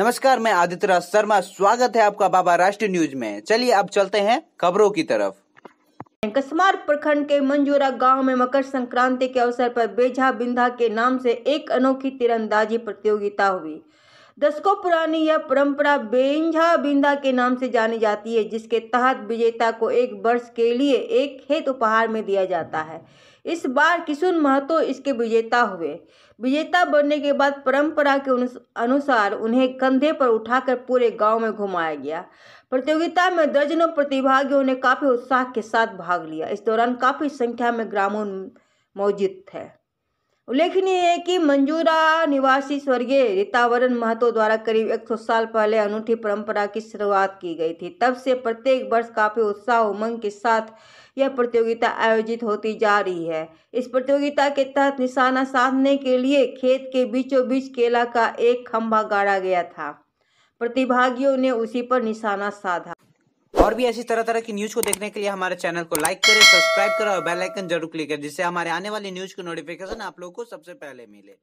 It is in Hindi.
नमस्कार मैं आदित्य राज शर्मा स्वागत है आपका बाबा राष्ट्रीय न्यूज में चलिए अब चलते हैं खबरों की तरफ कसमार प्रखंड के मंजूरा गांव में मकर संक्रांति के अवसर पर बेझा बिंधा के नाम से एक अनोखी तीरंदाजी प्रतियोगिता हुई दशकों पुरानी यह परंपरा बेंझा बिंदा के नाम से जानी जाती है जिसके तहत विजेता को एक वर्ष के लिए एक खेत उपहार में दिया जाता है इस बार किशुन महतो इसके विजेता हुए विजेता बनने के बाद परंपरा के अनुसार उन्हें कंधे पर उठाकर पूरे गांव में घुमाया गया प्रतियोगिता में दर्जनों प्रतिभागियों ने काफ़ी उत्साह के साथ भाग लिया इस दौरान काफ़ी संख्या में ग्रामीण मौजूद थे उल्लेखनीय है कि मंजूरा निवासी स्वर्गीय रीतावरण महतो द्वारा करीब 100 साल पहले अनूठी परंपरा की शुरुआत की गई थी तब से प्रत्येक वर्ष काफ़ी उत्साह उमंग के साथ यह प्रतियोगिता आयोजित होती जा रही है इस प्रतियोगिता के तहत निशाना साधने के लिए खेत के बीचों बीच केला का एक खंभा गाड़ा गया था प्रतिभागियों ने उसी पर निशाना साधा और भी ऐसी तरह तरह की न्यूज को देखने के लिए हमारे चैनल को लाइक करें सब्सक्राइब करें और बेल आइकन जरूर क्लिक करें जिससे हमारे आने वाली न्यूज की नोटिफिकेशन आप लोगों को सबसे पहले मिले